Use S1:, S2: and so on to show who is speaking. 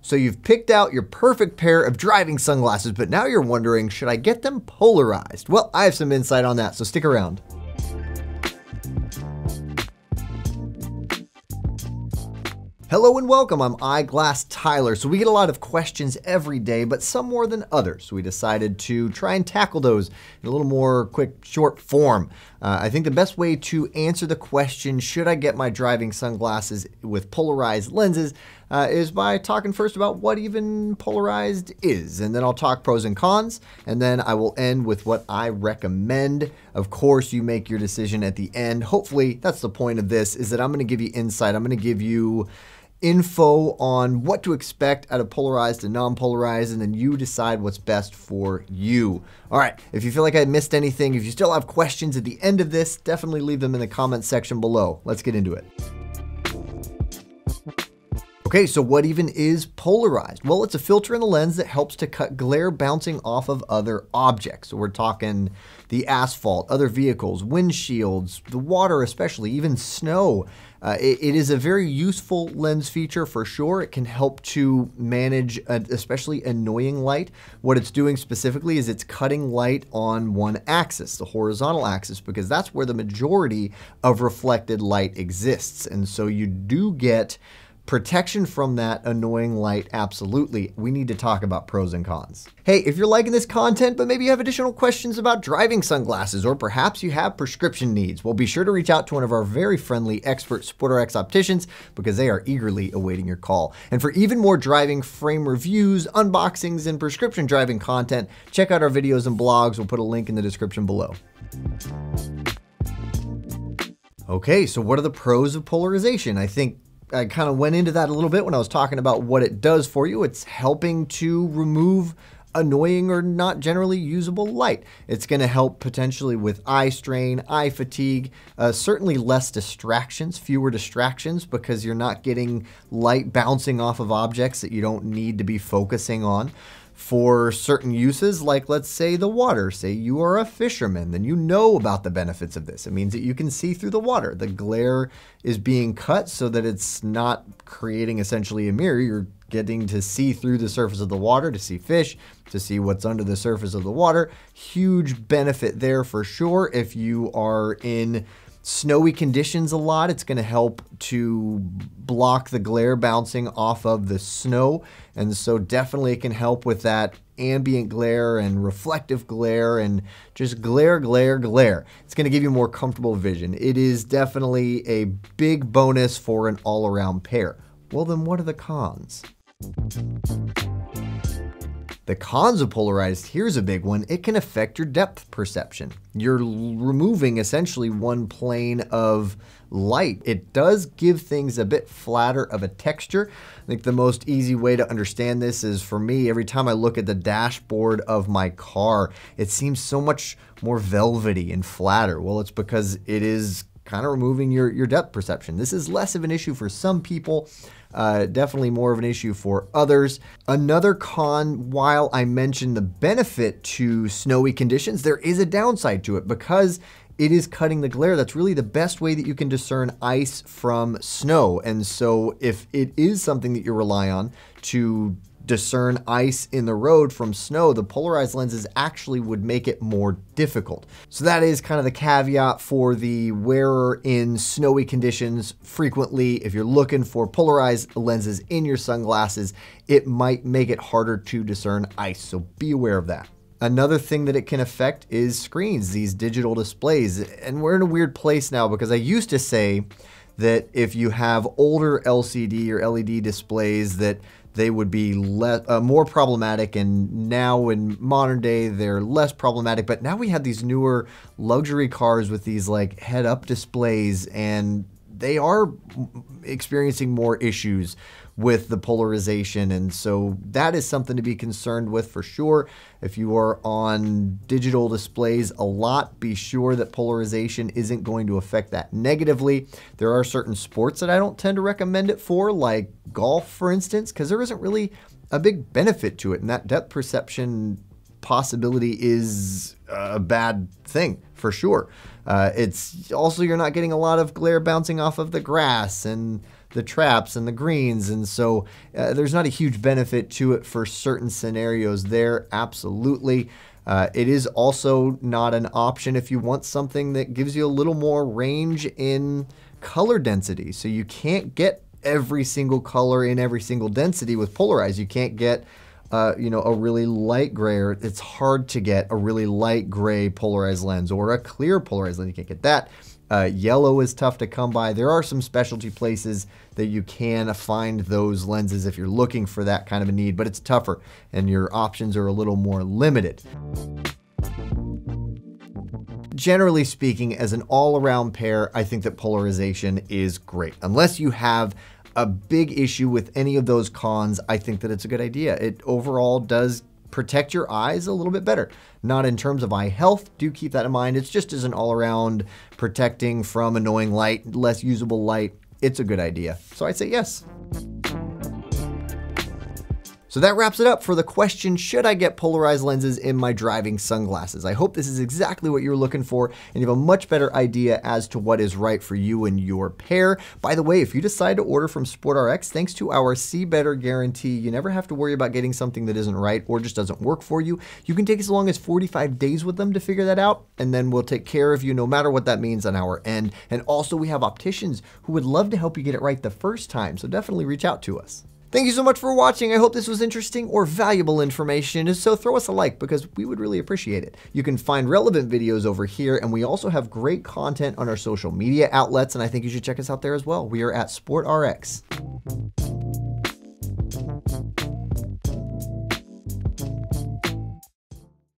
S1: So you've picked out your perfect pair of driving sunglasses, but now you're wondering, should I get them polarized? Well, I have some insight on that, so stick around. Hello and welcome, I'm Eyeglass Tyler. So we get a lot of questions every day, but some more than others. we decided to try and tackle those in a little more quick, short form. Uh, I think the best way to answer the question, should I get my driving sunglasses with polarized lenses, uh, is by talking first about what even polarized is. And then I'll talk pros and cons, and then I will end with what I recommend. Of course, you make your decision at the end. Hopefully, that's the point of this, is that I'm going to give you insight. I'm going to give you info on what to expect out of polarized and non-polarized and then you decide what's best for you. All right, if you feel like I missed anything, if you still have questions at the end of this, definitely leave them in the comments section below. Let's get into it. Okay, so what even is polarized? Well, it's a filter in the lens that helps to cut glare bouncing off of other objects. So we're talking the asphalt, other vehicles, windshields, the water especially, even snow. Uh, it, it is a very useful lens feature for sure. It can help to manage a, especially annoying light. What it's doing specifically is it's cutting light on one axis, the horizontal axis, because that's where the majority of reflected light exists. And so you do get Protection from that annoying light, absolutely. We need to talk about pros and cons. Hey, if you're liking this content, but maybe you have additional questions about driving sunglasses, or perhaps you have prescription needs, well, be sure to reach out to one of our very friendly expert SportRx opticians because they are eagerly awaiting your call. And for even more driving frame reviews, unboxings, and prescription driving content, check out our videos and blogs. We'll put a link in the description below. Okay, so what are the pros of polarization? I think I kind of went into that a little bit when I was talking about what it does for you. It's helping to remove annoying or not generally usable light. It's going to help potentially with eye strain, eye fatigue, uh, certainly less distractions, fewer distractions because you're not getting light bouncing off of objects that you don't need to be focusing on for certain uses, like let's say the water. Say you are a fisherman, then you know about the benefits of this. It means that you can see through the water. The glare is being cut so that it's not creating essentially a mirror. You're getting to see through the surface of the water to see fish, to see what's under the surface of the water. Huge benefit there for sure if you are in snowy conditions a lot. It's going to help to block the glare bouncing off of the snow. And so definitely it can help with that ambient glare and reflective glare and just glare, glare, glare. It's going to give you more comfortable vision. It is definitely a big bonus for an all around pair. Well, then what are the cons? The cons of polarized, here's a big one, it can affect your depth perception. You're removing essentially one plane of light. It does give things a bit flatter of a texture. I think the most easy way to understand this is for me, every time I look at the dashboard of my car, it seems so much more velvety and flatter. Well, it's because it is kind of removing your, your depth perception. This is less of an issue for some people, uh, definitely more of an issue for others. Another con, while I mentioned the benefit to snowy conditions, there is a downside to it because it is cutting the glare. That's really the best way that you can discern ice from snow. And so if it is something that you rely on to discern ice in the road from snow, the polarized lenses actually would make it more difficult. So that is kind of the caveat for the wearer in snowy conditions. Frequently, if you're looking for polarized lenses in your sunglasses, it might make it harder to discern ice. So be aware of that. Another thing that it can affect is screens, these digital displays. And we're in a weird place now because I used to say that if you have older LCD or LED displays that they would be less, uh, more problematic. And now in modern day, they're less problematic. But now we have these newer luxury cars with these like head up displays and they are experiencing more issues with the polarization. And so that is something to be concerned with for sure. If you are on digital displays a lot, be sure that polarization isn't going to affect that negatively. There are certain sports that I don't tend to recommend it for, like golf, for instance, because there isn't really a big benefit to it. And that depth perception possibility is a bad thing for sure. Uh, it's also you're not getting a lot of glare bouncing off of the grass and the traps and the greens, and so uh, there's not a huge benefit to it for certain scenarios there. Absolutely. Uh, it is also not an option if you want something that gives you a little more range in color density. So you can't get every single color in every single density with polarized. You can't get uh, you know, a really light gray, or it's hard to get a really light gray polarized lens or a clear polarized lens. You can't get that. Uh, yellow is tough to come by. There are some specialty places that you can find those lenses if you're looking for that kind of a need, but it's tougher and your options are a little more limited. Generally speaking, as an all around pair, I think that polarization is great, unless you have a big issue with any of those cons, I think that it's a good idea. It overall does protect your eyes a little bit better. Not in terms of eye health, do keep that in mind. It's just as an all around protecting from annoying light, less usable light. It's a good idea. So I'd say yes. So that wraps it up for the question, should I get polarized lenses in my driving sunglasses? I hope this is exactly what you're looking for and you have a much better idea as to what is right for you and your pair. By the way, if you decide to order from SportRx, thanks to our See Better guarantee, you never have to worry about getting something that isn't right or just doesn't work for you. You can take as long as 45 days with them to figure that out and then we'll take care of you no matter what that means on our end. And also we have opticians who would love to help you get it right the first time, so definitely reach out to us. Thank you so much for watching. I hope this was interesting or valuable information. If so, throw us a like because we would really appreciate it. You can find relevant videos over here, and we also have great content on our social media outlets, and I think you should check us out there as well. We are at SportRx.